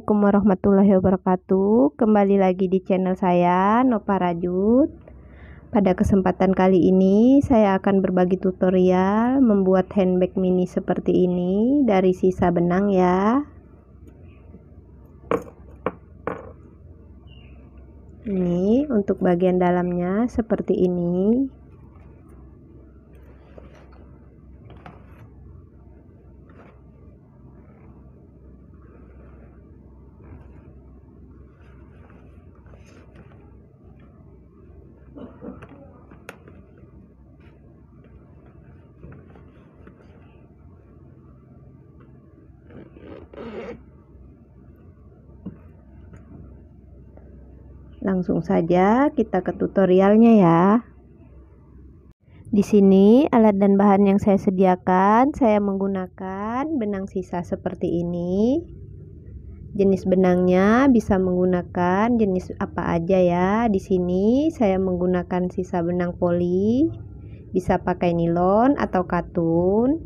Assalamualaikum warahmatullahi wabarakatuh Kembali lagi di channel saya Nopa Rajut Pada kesempatan kali ini Saya akan berbagi tutorial Membuat handbag mini seperti ini Dari sisa benang ya Ini untuk bagian dalamnya Seperti ini Langsung saja kita ke tutorialnya ya. Di sini alat dan bahan yang saya sediakan saya menggunakan benang sisa seperti ini. Jenis benangnya bisa menggunakan jenis apa aja ya. Di sini saya menggunakan sisa benang poli. Bisa pakai nilon atau katun.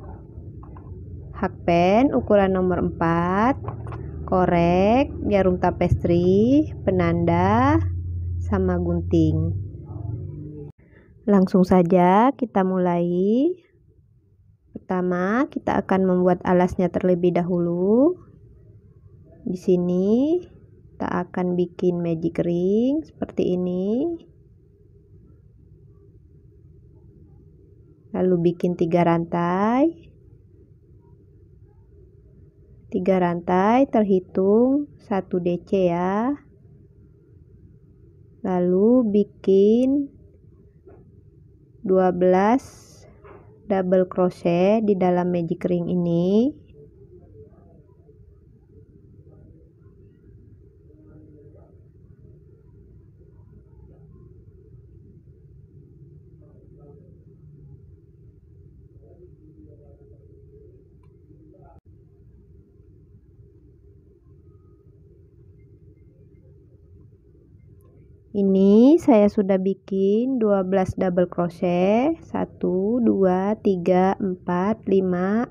Hakpen ukuran nomor 4 korek, jarum tapestri, penanda, sama gunting. Langsung saja kita mulai. Pertama, kita akan membuat alasnya terlebih dahulu. Di sini kita akan bikin magic ring seperti ini. Lalu bikin tiga rantai. 3 rantai terhitung 1 DC ya lalu bikin 12 double crochet di dalam magic ring ini saya sudah bikin 12 double crochet 1 2 3 4 5 6 7 8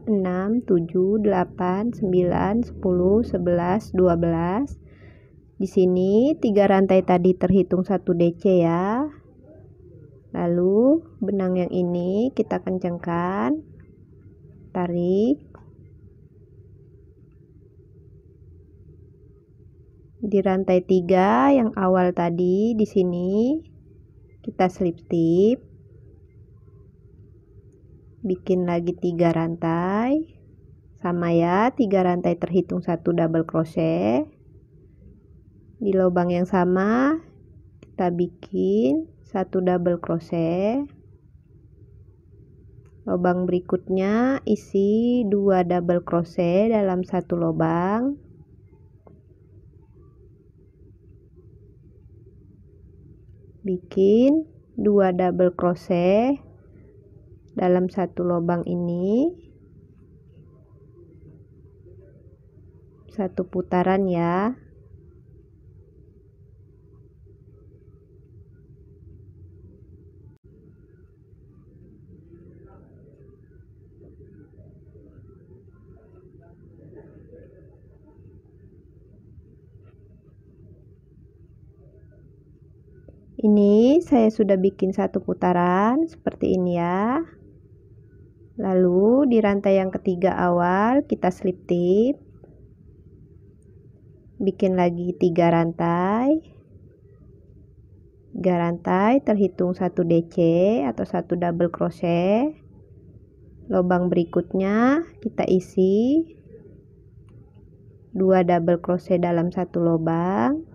9 10 11 12 di sini 3 rantai tadi terhitung 1 DC ya lalu benang yang ini kita kencangkan tarik di rantai tiga yang awal tadi di sini kita slip tip bikin lagi tiga rantai sama ya tiga rantai terhitung satu double crochet di lubang yang sama kita bikin satu double crochet lubang berikutnya isi dua double crochet dalam satu lubang bikin dua double crochet dalam satu lubang ini satu putaran ya saya sudah bikin satu putaran seperti ini ya lalu di rantai yang ketiga awal kita slip tip bikin lagi tiga rantai tiga rantai terhitung satu DC atau satu double crochet lubang berikutnya kita isi dua double crochet dalam satu lubang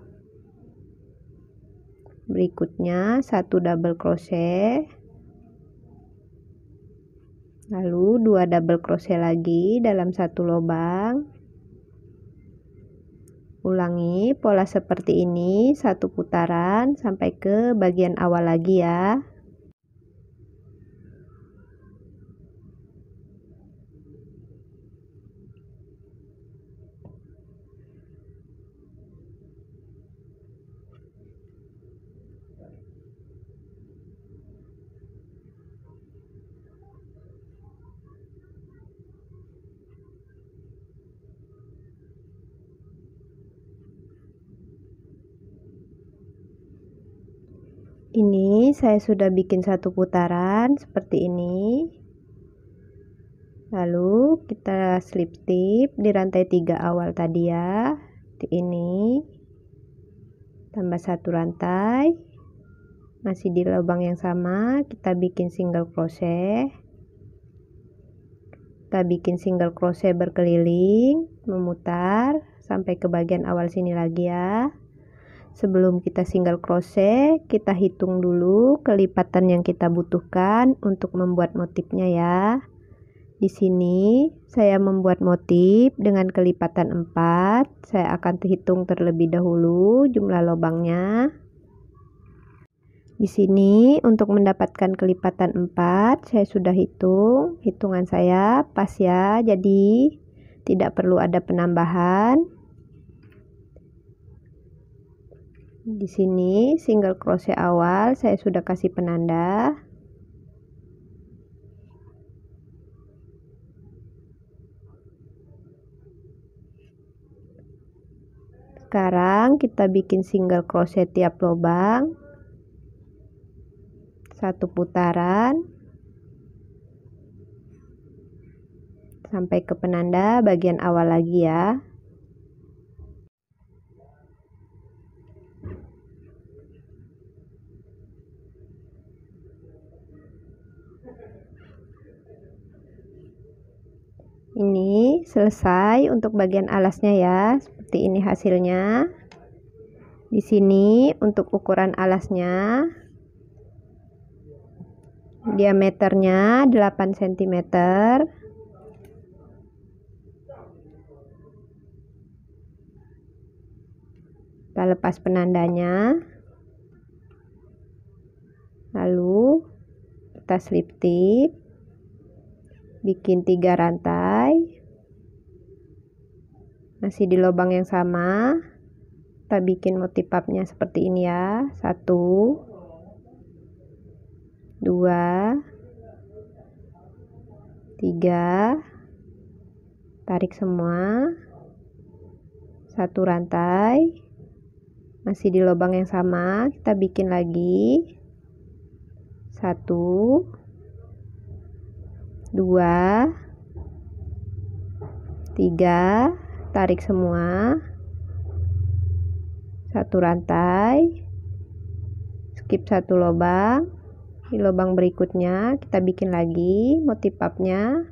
berikutnya satu double crochet lalu dua double crochet lagi dalam satu lubang ulangi pola seperti ini satu putaran sampai ke bagian awal lagi ya saya sudah bikin satu putaran seperti ini lalu kita slip tip di rantai tiga awal tadi ya Di ini tambah satu rantai masih di lubang yang sama kita bikin single crochet kita bikin single crochet berkeliling memutar sampai ke bagian awal sini lagi ya Sebelum kita single crochet, kita hitung dulu kelipatan yang kita butuhkan untuk membuat motifnya ya. Di sini saya membuat motif dengan kelipatan 4. Saya akan hitung terlebih dahulu jumlah lubangnya. Di sini untuk mendapatkan kelipatan 4, saya sudah hitung. Hitungan saya pas ya, jadi tidak perlu ada penambahan. di sini single crochet awal saya sudah kasih penanda sekarang kita bikin single crochet tiap lubang satu putaran sampai ke penanda bagian awal lagi ya ini selesai untuk bagian alasnya ya seperti ini hasilnya di sini untuk ukuran alasnya diameternya 8 cm kita lepas penandanya lalu kita slip tip bikin tiga rantai masih di lubang yang sama kita bikin motif papnya seperti ini ya satu dua tiga tarik semua satu rantai masih di lubang yang sama kita bikin lagi satu 2 3 tarik semua satu rantai skip satu lubang di lubang berikutnya kita bikin lagi motif papnya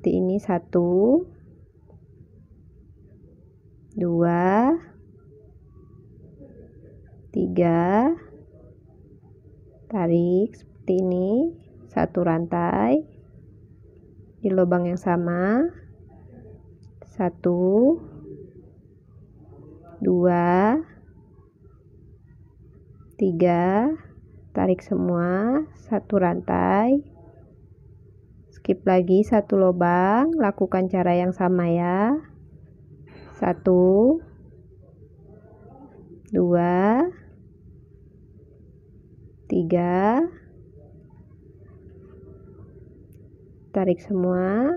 seperti ini satu dua tiga tarik seperti ini satu rantai di lubang yang sama satu dua tiga tarik semua satu rantai skip lagi satu lubang lakukan cara yang sama ya satu dua tiga tarik semua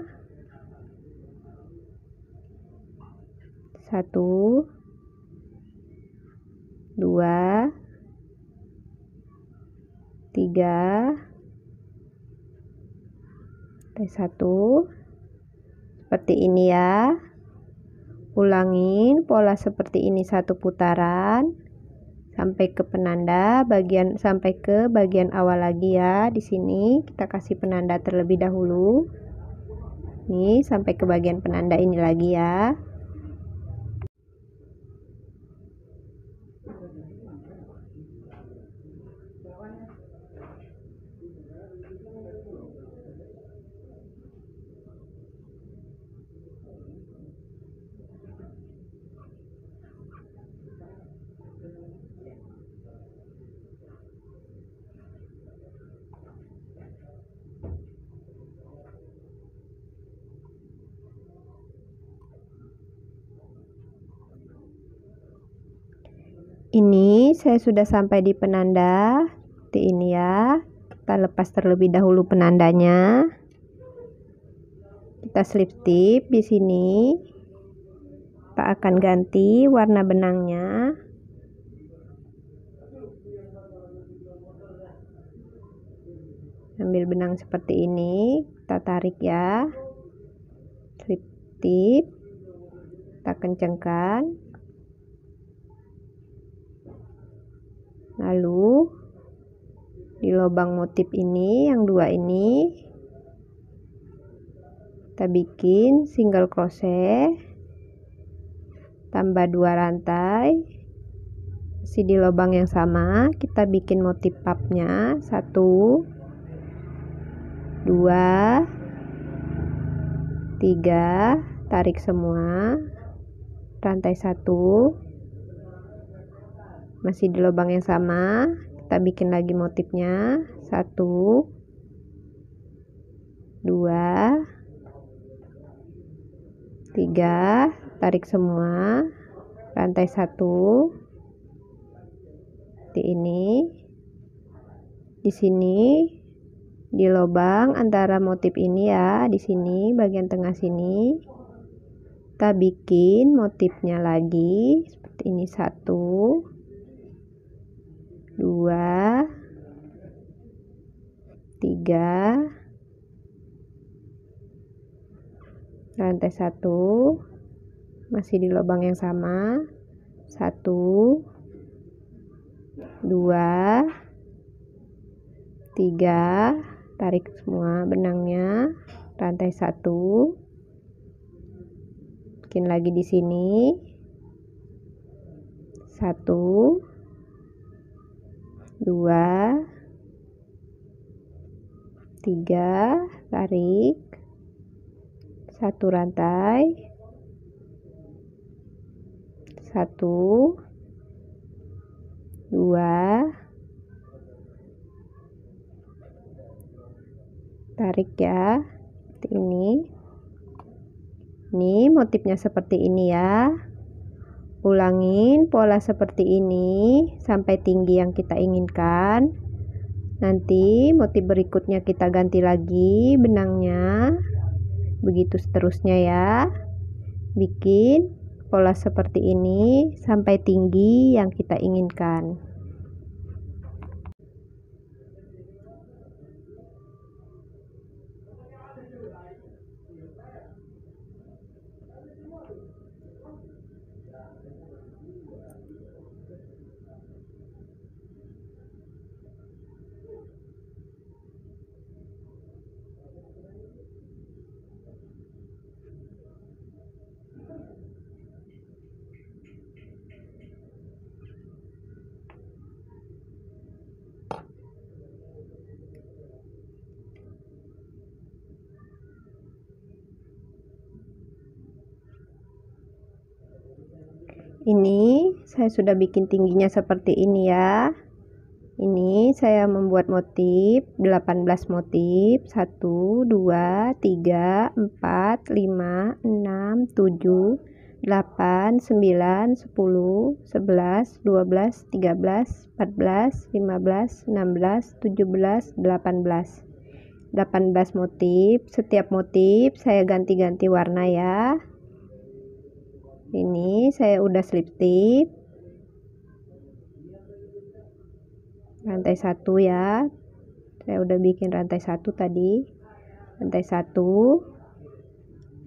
satu dua tiga tarik satu seperti ini ya ulangin pola seperti ini satu putaran sampai ke penanda bagian sampai ke bagian awal lagi ya di sini kita kasih penanda terlebih dahulu ini sampai ke bagian penanda ini lagi ya saya sudah sampai di penanda seperti ini ya kita lepas terlebih dahulu penandanya kita slip tip di sini kita akan ganti warna benangnya ambil benang seperti ini kita tarik ya slip tip kita kencengkan lalu di lubang motif ini yang dua ini kita bikin single crochet tambah dua rantai masih di lubang yang sama kita bikin motif papnya satu dua tiga tarik semua rantai satu masih di lubang yang sama kita bikin lagi motifnya satu dua tiga tarik semua rantai satu Di ini di sini di lubang antara motif ini ya di sini bagian tengah sini kita bikin motifnya lagi seperti ini satu dua, tiga, rantai satu, masih di lubang yang sama, satu, dua, tiga, tarik semua benangnya, rantai satu, bikin lagi di sini, satu, dua tiga tarik satu rantai satu dua tarik ya seperti ini ini motifnya seperti ini ya Ulangin pola seperti ini sampai tinggi yang kita inginkan. Nanti motif berikutnya kita ganti lagi benangnya. Begitu seterusnya ya. Bikin pola seperti ini sampai tinggi yang kita inginkan. ini saya sudah bikin tingginya seperti ini ya ini saya membuat motif 18 motif 1 2 3 4 5 6 7 8, 9, 10, 11, 12, 13, 14, 15, 16, 17, 18, 18 motif setiap motif saya ganti-ganti warna ya ini saya udah slip tip rantai satu ya saya udah bikin rantai satu tadi rantai satu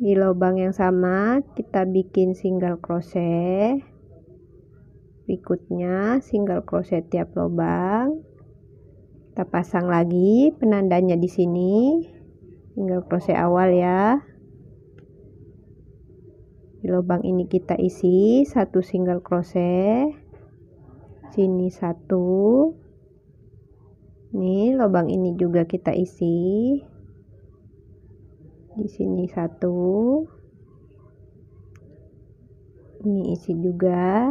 di lubang yang sama kita bikin single crochet berikutnya single crochet tiap lubang kita pasang lagi penandanya di sini single crochet awal ya di lubang ini kita isi satu single crochet sini satu nih lubang ini juga kita isi di sini satu ini isi juga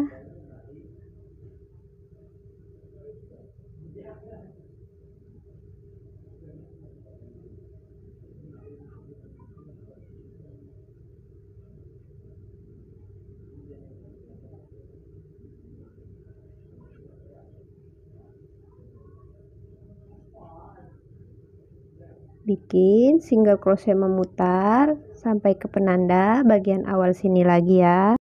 bikin single crochet memutar sampai ke penanda bagian awal sini lagi ya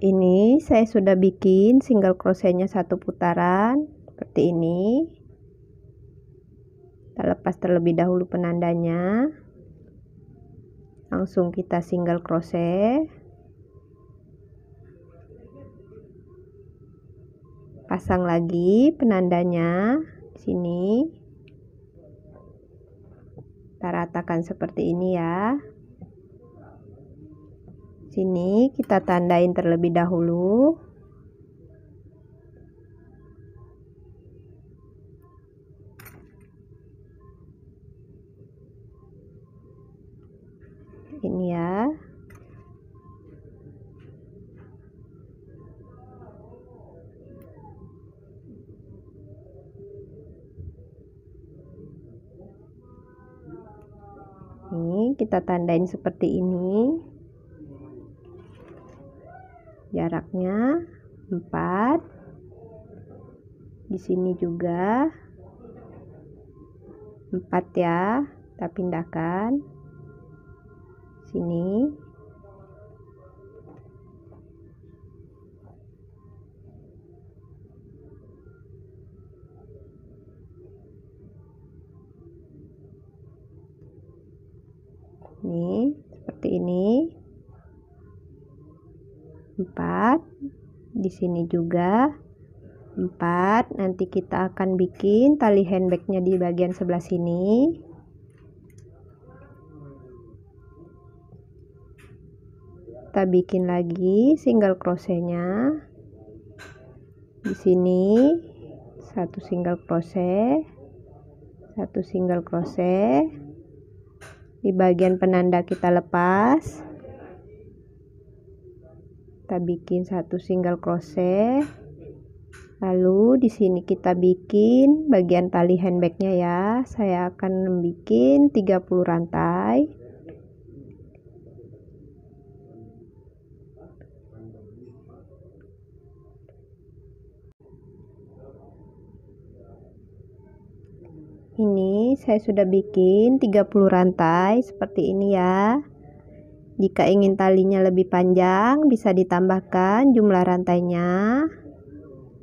ini saya sudah bikin single crochetnya satu putaran seperti ini kita lepas terlebih dahulu penandanya langsung kita single crochet pasang lagi penandanya di sini kita ratakan seperti ini ya sini kita tandain terlebih dahulu kita tandain seperti ini jaraknya 4 di sini juga 4 ya kita pindahkan sini 4 di sini juga 4 nanti kita akan bikin tali handbagnya di bagian sebelah sini kita bikin lagi single crochetnya di sini satu single crochet satu single crochet di bagian penanda kita lepas kita bikin satu single crochet lalu di sini kita bikin bagian tali handbagnya ya saya akan bikin 30 rantai ini saya sudah bikin 30 rantai seperti ini ya jika ingin talinya lebih panjang, bisa ditambahkan jumlah rantainya.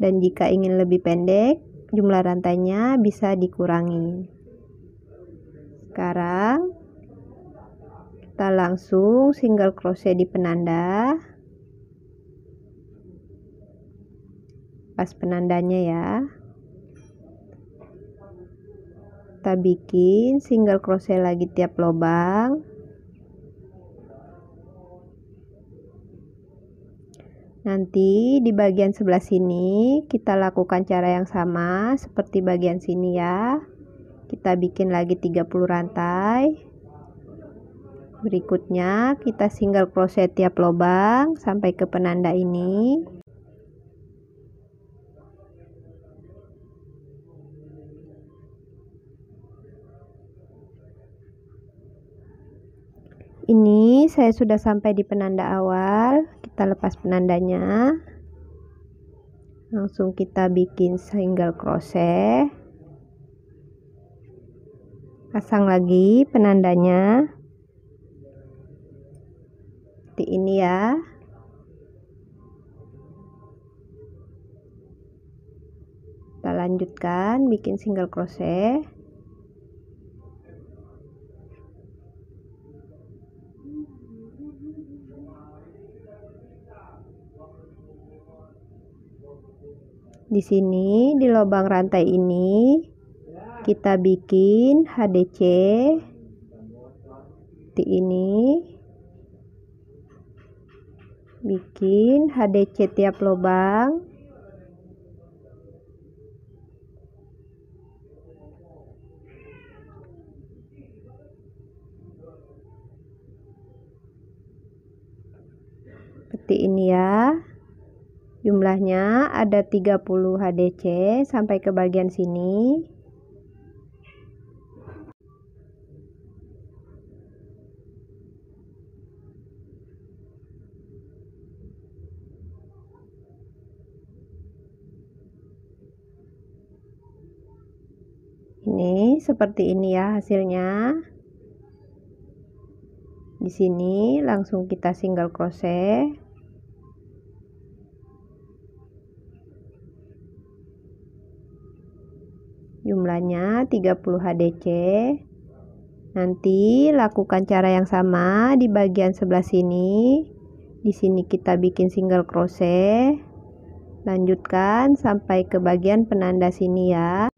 Dan jika ingin lebih pendek, jumlah rantainya bisa dikurangi. Sekarang kita langsung single crochet di penanda. Pas penandanya ya. kita bikin single crochet lagi tiap lubang Nanti di bagian sebelah sini kita lakukan cara yang sama seperti bagian sini ya. Kita bikin lagi 30 rantai. Berikutnya kita single crochet tiap lubang sampai ke penanda ini. Ini saya sudah sampai di penanda awal kita lepas penandanya langsung kita bikin single crochet pasang lagi penandanya seperti ini ya kita lanjutkan bikin single crochet Di sini di lubang rantai ini kita bikin HDC seperti ini. Bikin HDC tiap lubang. Seperti ini ya. Jumlahnya ada 30 HDC sampai ke bagian sini. Ini seperti ini ya hasilnya. Di sini langsung kita single crochet Jumlahnya 30 HDC. Nanti lakukan cara yang sama di bagian sebelah sini. Di sini kita bikin single crochet. Lanjutkan sampai ke bagian penanda sini ya.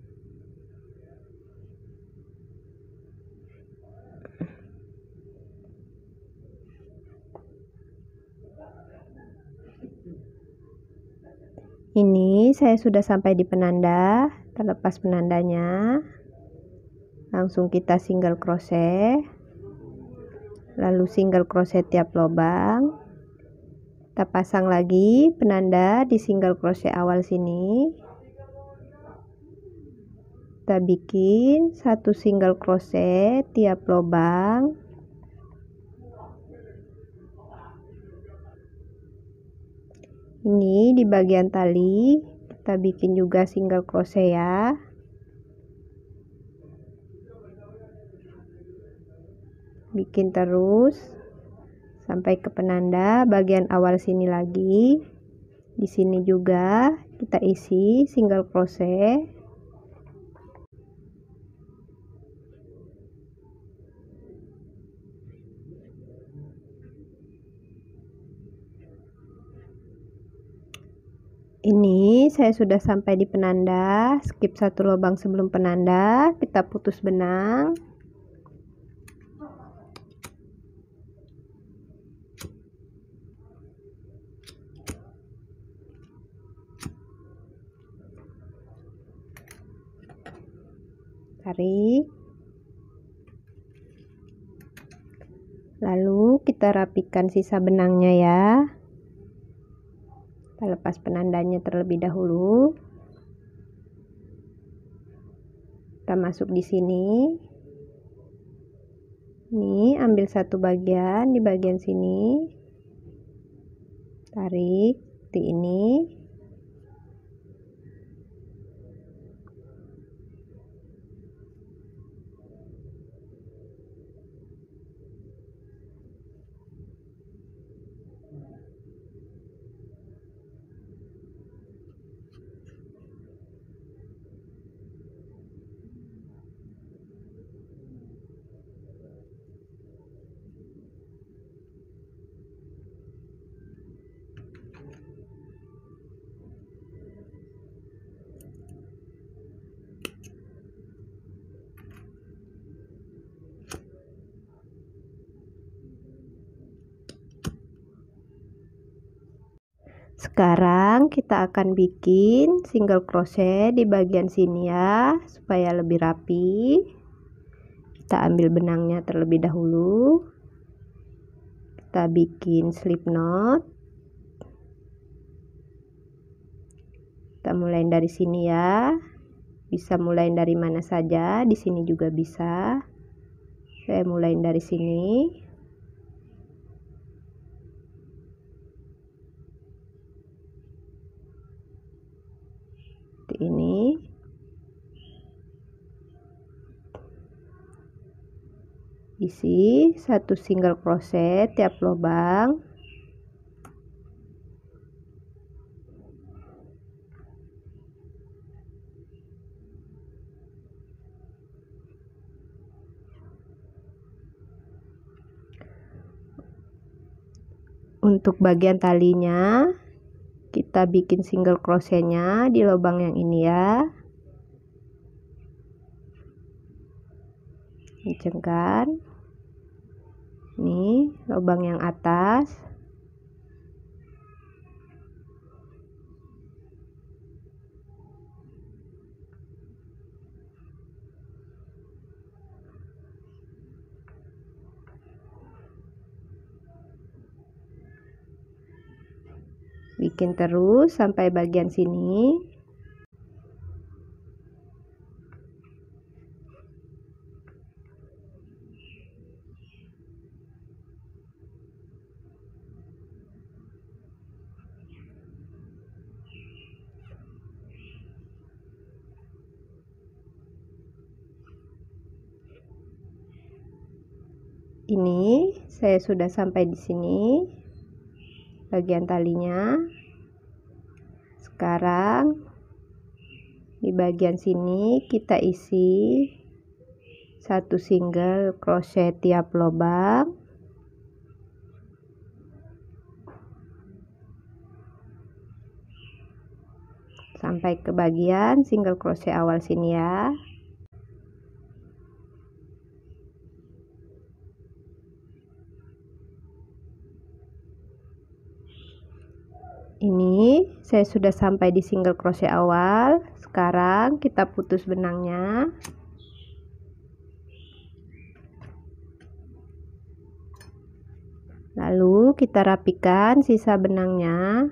Ini saya sudah sampai di penanda kita lepas penandanya langsung kita single crochet lalu single crochet tiap lubang kita pasang lagi penanda di single crochet awal sini kita bikin satu single crochet tiap lubang ini di bagian tali kita bikin juga single crochet ya bikin terus sampai ke penanda bagian awal sini lagi di sini juga kita isi single crochet ini saya sudah sampai di penanda skip satu lubang sebelum penanda kita putus benang tarik lalu kita rapikan sisa benangnya ya kita lepas penandanya terlebih dahulu kita masuk di sini ini ambil satu bagian di bagian sini tarik di ini Sekarang kita akan bikin single crochet di bagian sini ya, supaya lebih rapi. Kita ambil benangnya terlebih dahulu. Kita bikin slip knot. Kita mulai dari sini ya. Bisa mulai dari mana saja, di sini juga bisa. Saya mulai dari sini. isi satu single crochet tiap lubang untuk bagian talinya kita bikin single crochetnya di lubang yang ini ya dicengkan ini lubang yang atas bikin terus sampai bagian sini ini saya sudah sampai di sini bagian talinya sekarang di bagian sini kita isi satu single crochet tiap lubang sampai ke bagian single crochet awal sini ya saya sudah sampai di single crochet awal sekarang kita putus benangnya lalu kita rapikan sisa benangnya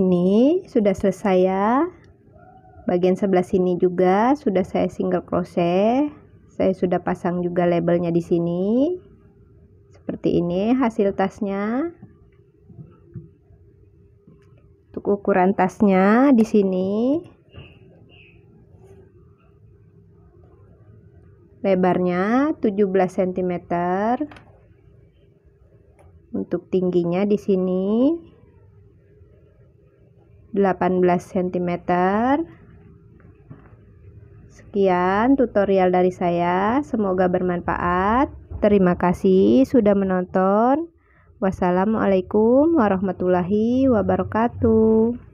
ini sudah selesai ya bagian sebelah sini juga sudah saya single crochet saya sudah pasang juga labelnya di sini seperti ini hasil tasnya untuk ukuran tasnya di sini lebarnya 17 cm untuk tingginya di sini 18 cm Sekian tutorial dari saya Semoga bermanfaat Terima kasih sudah menonton Wassalamualaikum warahmatullahi wabarakatuh